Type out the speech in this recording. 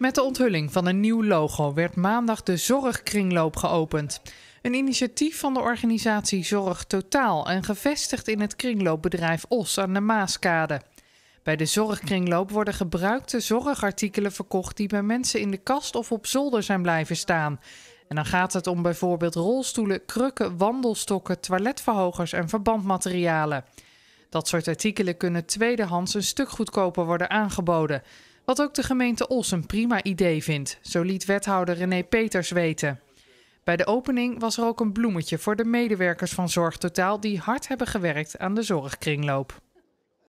Met de onthulling van een nieuw logo werd maandag de Zorgkringloop geopend. Een initiatief van de organisatie Zorg Totaal en gevestigd in het kringloopbedrijf Os aan de Maaskade. Bij de zorgkringloop worden gebruikte zorgartikelen verkocht die bij mensen in de kast of op zolder zijn blijven staan. En dan gaat het om bijvoorbeeld rolstoelen, krukken, wandelstokken, toiletverhogers en verbandmaterialen. Dat soort artikelen kunnen tweedehands een stuk goedkoper worden aangeboden. Wat ook de gemeente Os een prima idee vindt, zo liet wethouder René Peters weten. Bij de opening was er ook een bloemetje voor de medewerkers van Zorgtotaal die hard hebben gewerkt aan de zorgkringloop.